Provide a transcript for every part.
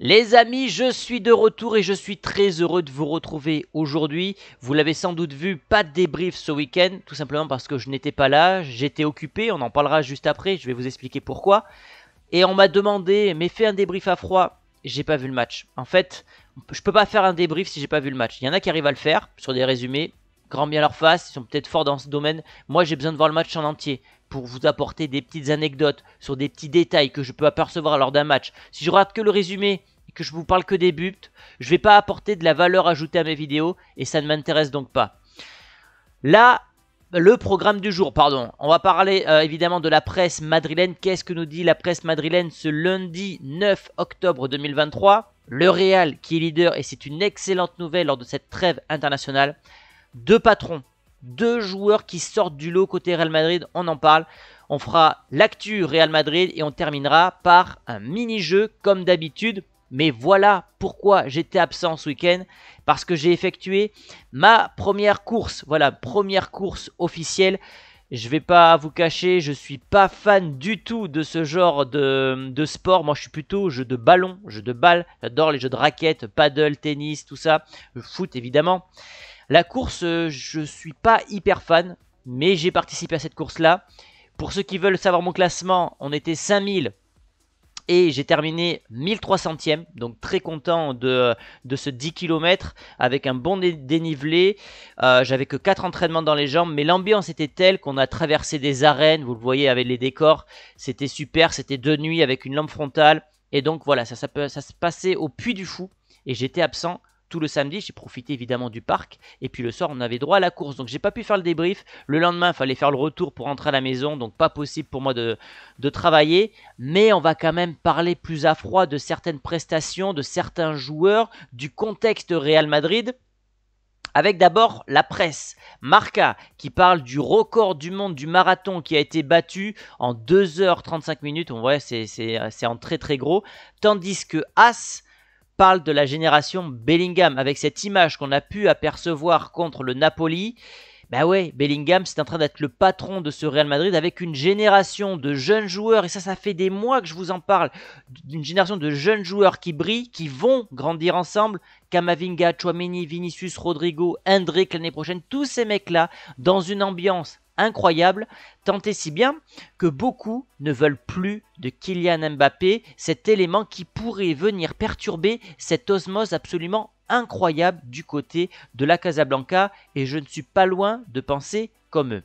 Les amis, je suis de retour et je suis très heureux de vous retrouver aujourd'hui. Vous l'avez sans doute vu, pas de débrief ce week-end, tout simplement parce que je n'étais pas là, j'étais occupé, on en parlera juste après, je vais vous expliquer pourquoi. Et on m'a demandé, mais fais un débrief à froid, j'ai pas vu le match. En fait, je peux pas faire un débrief si j'ai pas vu le match. Il y en a qui arrivent à le faire sur des résumés, grand bien leur face, ils sont peut-être forts dans ce domaine. Moi, j'ai besoin de voir le match en entier pour vous apporter des petites anecdotes sur des petits détails que je peux apercevoir lors d'un match. Si je rate que le résumé et que je vous parle que des buts, je ne vais pas apporter de la valeur ajoutée à mes vidéos et ça ne m'intéresse donc pas. Là, le programme du jour, pardon. On va parler euh, évidemment de la presse madrilène. Qu'est-ce que nous dit la presse madrilène ce lundi 9 octobre 2023 Le Real qui est leader et c'est une excellente nouvelle lors de cette trêve internationale. Deux patrons deux joueurs qui sortent du lot côté Real Madrid, on en parle. On fera l'actu Real Madrid et on terminera par un mini-jeu comme d'habitude. Mais voilà pourquoi j'étais absent ce week-end, parce que j'ai effectué ma première course. Voilà, première course officielle. Je vais pas vous cacher, je suis pas fan du tout de ce genre de, sport. Moi, je suis plutôt jeu de ballon, jeu de balle. J'adore les jeux de raquettes, paddle, tennis, tout ça. Le foot, évidemment. La course, euh, je suis pas hyper fan, mais j'ai participé à cette course-là. Pour ceux qui veulent savoir mon classement, on était 5000 et j'ai terminé 1300 e donc très content de, ce 10 km avec un bon dénivelé. Euh, j'avais que 4 entraînements dans les jambes, mais l'ambiance était telle qu'on a traversé des arènes, vous le voyez avec les décors, c'était super, c'était de nuit avec une lampe frontale. Et donc voilà, ça, ça se passait au puits du fou et j'étais absent tout le samedi. J'ai profité évidemment du parc. Et puis le soir, on avait droit à la course. Donc j'ai pas pu faire le débrief. Le lendemain, il fallait faire le retour pour rentrer à la maison. Donc pas possible pour moi de, de travailler. Mais on va quand même parler plus à froid de certaines prestations, de certains joueurs, du contexte Real Madrid. Avec d'abord la presse, Marca, qui parle du record du monde du marathon qui a été battu en 2h35 minutes. On voit, c'est en très très gros. Tandis que As parle de la génération Bellingham, avec cette image qu'on a pu apercevoir contre le Napoli. Bah ouais, Bellingham, c'est en train d'être le patron de ce Real Madrid avec une génération de jeunes joueurs, et ça, ça fait des mois que je vous en parle, d'une génération de jeunes joueurs qui brillent, qui vont grandir ensemble. Kamavinga, Chouameni, Vinicius, Rodrigo, Hendrik l'année prochaine, tous ces mecs-là, dans une ambiance incroyable, tant et si bien que beaucoup ne veulent plus de Kylian Mbappé, cet élément qui pourrait venir perturber cette osmose absolument incroyable du côté de la Casablanca, et je ne suis pas loin de penser comme eux.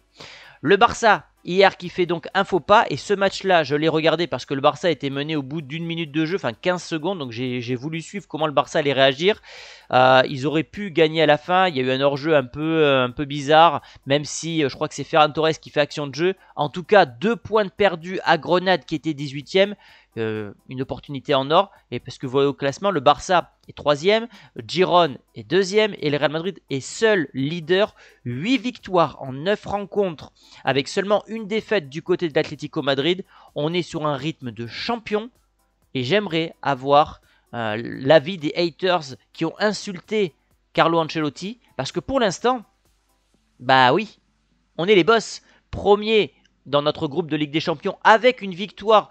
Le Barça Hier qui fait donc un faux pas. Et ce match-là, je l'ai regardé parce que le Barça a été mené au bout d'une minute de jeu, enfin 15 secondes. Donc j'ai voulu suivre comment le Barça allait réagir. Euh, ils auraient pu gagner à la fin. Il y a eu un hors-jeu un peu, euh, un peu bizarre, même si euh, je crois que c'est Ferran Torres qui fait action de jeu. En tout cas, deux points de perdu à Grenade qui était 18ème. une opportunité en or. Et parce que vous voyez au classement, le Barça est 3 troisième, Giron est deuxième et le Real Madrid est seul leader. 8 victoires en 9 rencontres avec seulement une une défaite du côté de l'Atlético Madrid. On est sur un rythme de champion et j'aimerais avoir euh, l'avis des haters qui ont insulté Carlo Ancelotti parce que pour l'instant, bah oui, on est les boss. Premier dans notre groupe de Ligue des Champions avec une victoire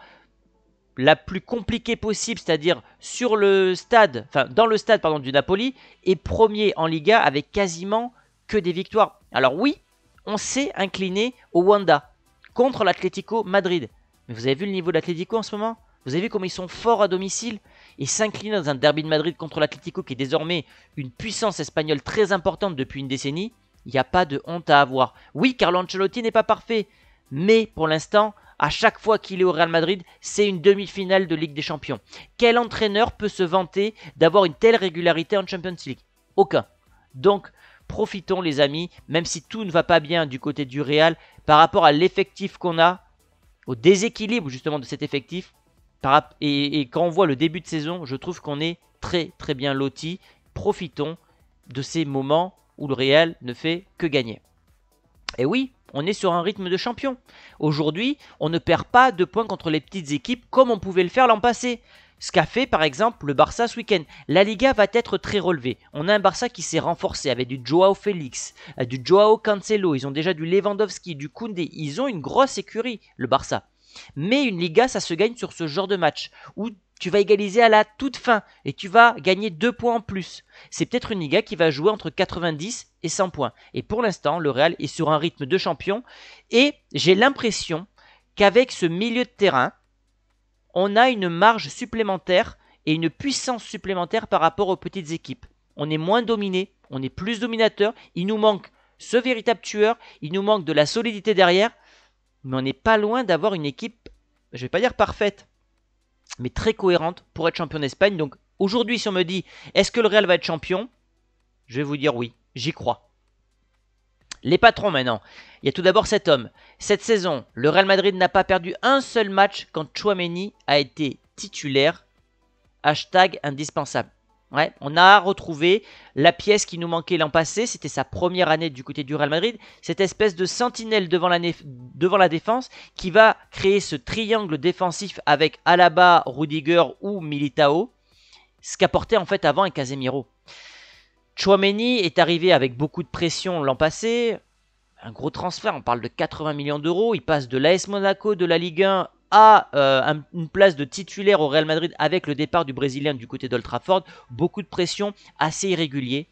la plus compliquée possible, c'est-à-dire sur le stade, enfin dans le stade pardon du Napoli, et premier en Liga avec quasiment que des victoires. Alors oui, on s'est incliné au Wanda, contre l'Atlético Madrid. Mais vous avez vu le niveau de l'Atlético en ce moment Vous avez vu comment ils sont forts à domicile Et s'inclinent dans un derby de Madrid contre l'Atlético qui est désormais une puissance espagnole très importante depuis une décennie. Il n'y a pas de honte à avoir. Oui, Carlo Ancelotti n'est pas parfait. Mais pour l'instant, à chaque fois qu'il est au Real Madrid, c'est une demi-finale de Ligue des Champions. Quel entraîneur peut se vanter d'avoir une telle régularité en Champions League Aucun. Donc, profitons les amis, même si tout ne va pas bien du côté du Real, par rapport à l'effectif qu'on a, au déséquilibre justement de cet effectif. Et, quand on voit le début de saison, je trouve qu'on est très très bien loti. Profitons de ces moments où le réel ne fait que gagner. Et oui, on est sur un rythme de champion. Aujourd'hui, on ne perd pas de points contre les petites équipes comme on pouvait le faire l'an passé. Ce qu'a fait par exemple le Barça ce week-end. La Liga va être très relevée. On a un Barça qui s'est renforcé avec du Joao Félix, euh, du Joao Cancelo, ils ont déjà du Lewandowski, du Koundé. Ils ont une grosse écurie, le Barça. Mais une Liga, ça se gagne sur ce genre de match, où tu vas égaliser à la toute fin et tu vas gagner 2 points en plus. C'est peut-être une Liga qui va jouer entre 90 et 100 points. Et pour l'instant, le Real est sur un rythme de champion. Et j'ai l'impression qu'avec ce milieu de terrain, on a une marge supplémentaire et une puissance supplémentaire par rapport aux petites équipes. On est moins dominé, on est plus dominateur, il nous manque ce véritable tueur, il nous manque de la solidité derrière, mais on n'est pas loin d'avoir une équipe, je ne vais pas dire parfaite, mais très cohérente pour être champion d'Espagne. Donc aujourd'hui, si on me dit est-ce que le Real va être champion, je vais vous dire oui, j'y crois. Les patrons maintenant. Il y a tout d'abord cet homme. Cette saison, le Real Madrid n'a pas perdu un seul match quand Chouameni a été titulaire. Hashtag indispensable. Ouais, on a retrouvé la pièce qui nous manquait l'an passé. C'était sa première année du côté du Real Madrid. Cette espèce de sentinelle devant la, devant la défense qui va créer ce triangle défensif avec Alaba, Rudiger ou Militao. Ce qu'apportait en fait avant un Casemiro. Chouameni est arrivé avec beaucoup de pression l'an passé. Un gros transfert, on parle de 80 millions d'euros. Il passe de l'AS Monaco de la Ligue 1 à euh, une place de titulaire au Real Madrid avec le départ du Brésilien du côté d'Oltraford, Beaucoup de pression, assez irrégulier.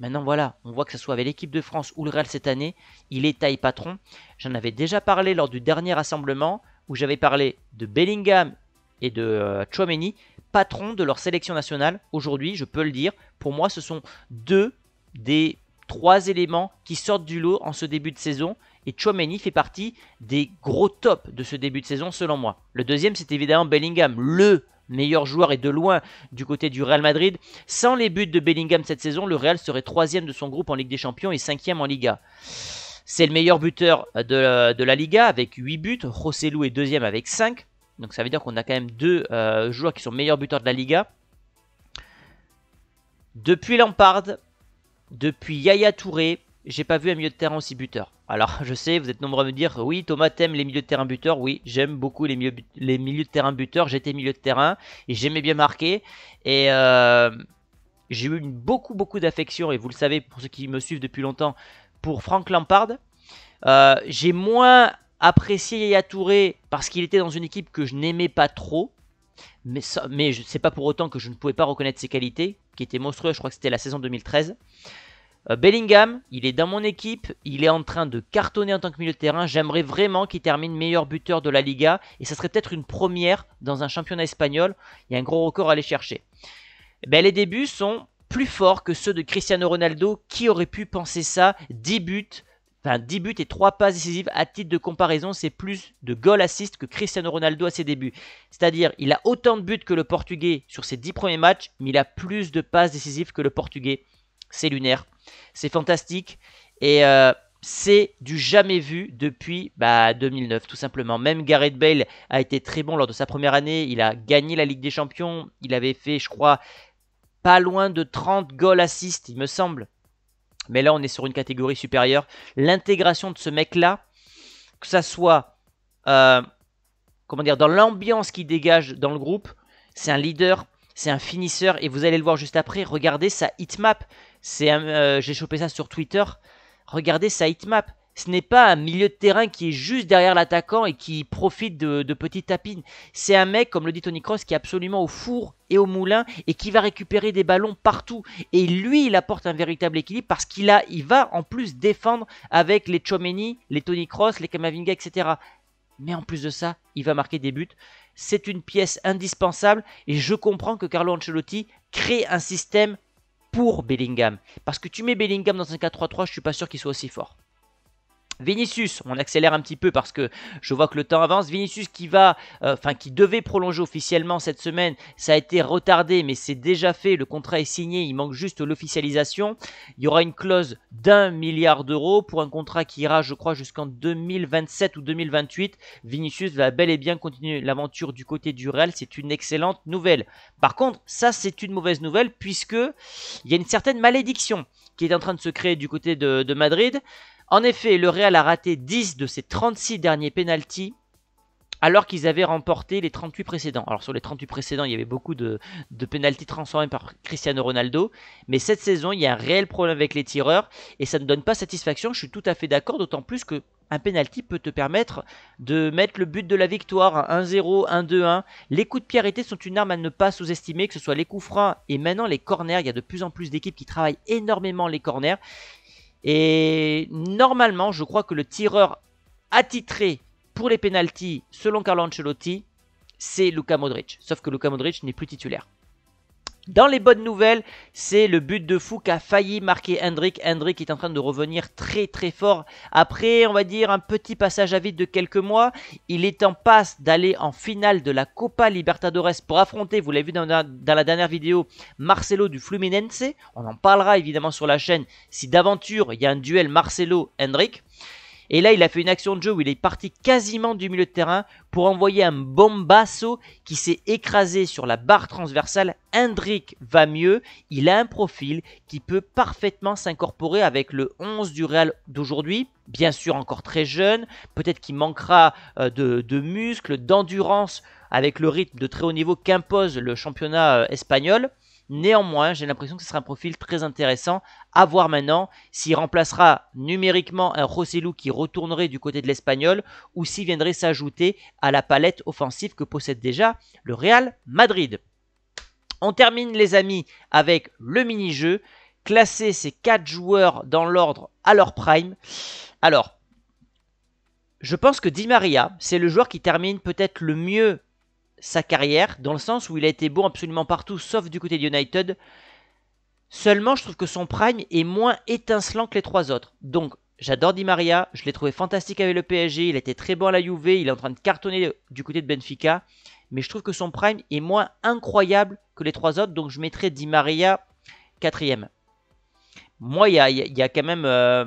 Maintenant voilà, on voit que ce soit avec l'équipe de France ou le Real cette année, il est taille patron. J'en avais déjà parlé lors du dernier rassemblement où j'avais parlé de Bellingham et de euh, Chouameni patron de leur sélection nationale aujourd'hui, je peux le dire. Pour moi, ce sont deux des trois éléments qui sortent du lot en ce début de saison. Et Chouameni fait partie des gros tops de ce début de saison selon moi. Le deuxième, c'est évidemment Bellingham, le meilleur joueur et de loin du côté du Real Madrid. Sans les buts de Bellingham cette saison, le Real serait troisième de son groupe en Ligue des Champions et cinquième en Liga. C'est le meilleur buteur de, la Liga avec 8 buts. Rossellou est deuxième avec 5. Donc ça veut dire qu'on a quand même deux euh, joueurs qui sont meilleurs buteurs de la Liga. Depuis Lampard, depuis Yaya Touré, j'ai pas vu un milieu de terrain aussi buteur. Alors je sais, vous êtes nombreux à me dire, oui Thomas t'aimes les milieux de terrain buteurs, oui j'aime beaucoup les milieux, les milieux de terrain buteurs, j'étais milieu de terrain et j'aimais bien marquer. Et euh, j'ai eu beaucoup beaucoup d'affection, et vous le savez pour ceux qui me suivent depuis longtemps, pour Franck Lampard. Euh, j'ai moins apprécié Yaya Touré parce qu'il était dans une équipe que je n'aimais pas trop. Mais, ça, mais sais pas pour autant que je ne pouvais pas reconnaître ses qualités, qui étaient monstrueuses. Je crois que c'était la saison 2013. Euh, Bellingham, il est dans mon équipe, il est en train de cartonner en tant que milieu de terrain. J'aimerais vraiment qu'il termine meilleur buteur de la Liga et ça serait peut-être une première dans un championnat espagnol. Il y a un gros record à aller chercher. Eh ben, les débuts sont plus forts que ceux de Cristiano Ronaldo. Qui aurait pu penser ça 10 buts Enfin, 10 buts et 3 passes décisives à titre de comparaison, c'est plus de goal assist que Cristiano Ronaldo à ses débuts. C'est-à-dire, il a autant de buts que le Portugais sur ses 10 premiers matchs, mais il a plus de passes décisives que le Portugais. C'est lunaire, c'est fantastique et euh, c'est du jamais vu depuis bah, 2009 tout simplement. Même Gareth Bale a été très bon lors de sa première année, il a gagné la Ligue des Champions, il avait fait je crois pas loin de 30 goal assists il me semble mais là, on est sur une catégorie supérieure. L'intégration de ce mec-là, que ça soit euh, comment dire, dans l'ambiance qu'il dégage dans le groupe, c'est un leader, c'est un finisseur. Et vous allez le voir juste après. Regardez sa hitmap. Euh, j'ai chopé ça sur Twitter. Regardez sa hitmap. Ce n'est pas un milieu de terrain qui est juste derrière l'attaquant et qui profite de, petites tapines. C'est un mec, comme le dit Tony Cross, qui est absolument au four et au moulin et qui va récupérer des ballons partout. Et lui, il apporte un véritable équilibre parce qu'il a, il va en plus défendre avec les Chomeni, les Tony Cross, les Kamavinga, etc. Mais en plus de ça, il va marquer des buts. C'est une pièce indispensable et je comprends que Carlo Ancelotti crée un système pour Bellingham. Parce que tu mets Bellingham dans un 4-3-3, je suis pas sûr qu'il soit aussi fort. Vinicius, on accélère un petit peu parce que je vois que le temps avance. Vinicius qui va, euh, enfin qui devait prolonger officiellement cette semaine, ça a été retardé, mais c'est déjà fait. Le contrat est signé, il manque juste l'officialisation. Il y aura une clause d'un milliard d'euros pour un contrat qui ira, je crois, jusqu'en 2027 ou 2028. Vinicius va bel et bien continuer l'aventure du côté du Real. C'est une excellente nouvelle. Par contre, ça c'est une mauvaise nouvelle puisque il y a une certaine malédiction qui est en train de se créer du côté de Madrid. En effet, le Real a raté 10 de ses 36 derniers pénaltys alors qu'ils avaient remporté les 38 précédents. Alors sur les 38 précédents, il y avait beaucoup de, de transformés par Cristiano Ronaldo, mais cette saison, il y a un réel problème avec les tireurs et ça ne donne pas satisfaction, je suis tout à fait d'accord, d'autant plus que un penalty peut te permettre de mettre le but de la victoire, 1-0, 1-2-1. Les coups de pied arrêtés sont une arme à ne pas sous-estimer, que ce soit les coups francs et maintenant les corners. Il y a de plus en plus d'équipes qui travaillent énormément les corners. Et normalement, je crois que le tireur attitré pour les pénalties, selon Carlo Ancelotti, c'est Luca Modric. Sauf que Luca Modric n'est plus titulaire. Dans les bonnes nouvelles, c'est le but de fou qu'a failli marquer Hendrik. Hendrik est en train de revenir très très fort. Après, on va dire, un petit passage à vide de quelques mois, il est en passe d'aller en finale de la Copa Libertadores pour affronter, vous l'avez vu dans, la dernière vidéo, Marcelo du Fluminense. On en parlera évidemment sur la chaîne si d'aventure il y a un duel marcelo hendrik et là, il a fait une action de jeu où il est parti quasiment du milieu de terrain pour envoyer un bombasso qui s'est écrasé sur la barre transversale. Hendrik va mieux, il a un profil qui peut parfaitement s'incorporer avec le 11 du Real d'aujourd'hui. Bien sûr encore très jeune, peut-être qu'il manquera euh, de, de muscles, d'endurance avec le rythme de très haut niveau qu'impose le championnat euh, espagnol. Néanmoins, j'ai l'impression que ce sera un profil très intéressant à voir maintenant s'il remplacera numériquement un Rossellou qui retournerait du côté de l'Espagnol ou s'il viendrait s'ajouter à la palette offensive que possède déjà le Real Madrid. On termine les amis avec le mini-jeu. Classer ces 4 joueurs dans l'ordre à leur prime. Alors, je pense que Di Maria, c'est le joueur qui termine peut-être le mieux sa carrière, dans le sens où il a été bon absolument partout, sauf du côté de United. Seulement, je trouve que son prime est moins étincelant que les trois autres. Donc, j'adore Di Maria, je l'ai trouvé fantastique avec le PSG, il était très bon à la Juve, il est en train de cartonner du côté de Benfica, mais je trouve que son prime est moins incroyable que les trois autres, donc je mettrai Di Maria quatrième. Moi, il y, a, quand même euh,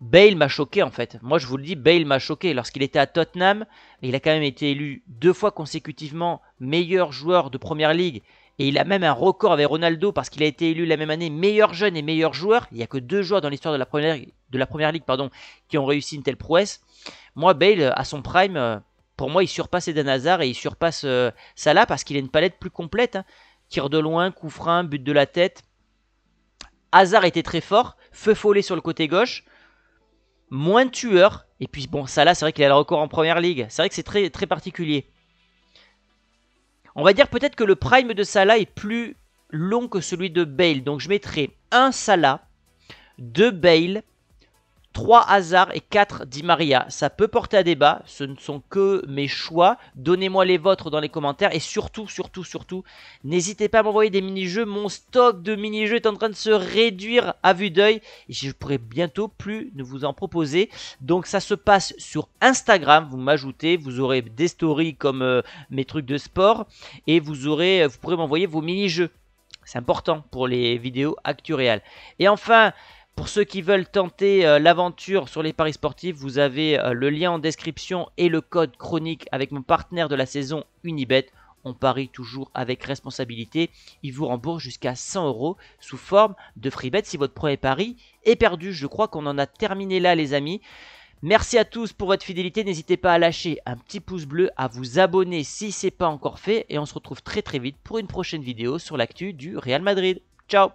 Bale m'a choqué en fait. Moi je vous le dis, Bale m'a choqué. Lorsqu'il était à Tottenham, il a quand même été élu deux fois consécutivement meilleur joueur de Première Ligue. Et il a même un record avec Ronaldo parce qu'il a été élu la même année meilleur jeune et meilleur joueur. Il n'y a que deux joueurs dans l'histoire de la Première, de la Ligue pardon, qui ont réussi une telle prouesse. Moi Bale, à son prime, euh, pour moi il surpasse Eden Hazard et il surpasse euh, Salah parce qu'il a une palette plus complète. Hein. Tire de loin, coup frein, but de la tête. Hazard était très fort, feu follet sur le côté gauche moins tueurs. Et puis bon, Salah, c'est vrai qu'il a le record en première ligue. C'est vrai que c'est très, très particulier. On va dire peut-être que le prime de Salah est plus long que celui de Bale. Donc je mettrai un Salah, deux Bale 3 hasards et 4 Di Maria. Ça peut porter à débat, ce ne sont que mes choix. Donnez-moi les vôtres dans les commentaires et surtout, surtout, surtout, n'hésitez pas à m'envoyer des mini-jeux. Mon stock de mini-jeux est en train de se réduire à vue d'œil et je pourrai bientôt plus ne vous en proposer. Donc ça se passe sur Instagram, vous m'ajoutez, vous aurez des stories comme euh, mes trucs de sport et vous, aurez, euh, vous pourrez m'envoyer vos mini-jeux. C'est important pour les vidéos actuelles. Et enfin, pour ceux qui veulent tenter euh, l'aventure sur les paris sportifs, vous avez euh, le lien en description et le code chronique avec mon partenaire de la saison Unibet. On parie toujours avec responsabilité. Il vous rembourse jusqu'à 100 euros sous forme de free bet si votre premier pari est perdu. Je crois qu'on en a terminé là, les amis. Merci à tous pour votre fidélité. N'hésitez pas à lâcher un petit pouce bleu, à vous abonner si ce n'est pas encore fait. Et on se retrouve très très vite pour une prochaine vidéo sur l'actu du Real Madrid. Ciao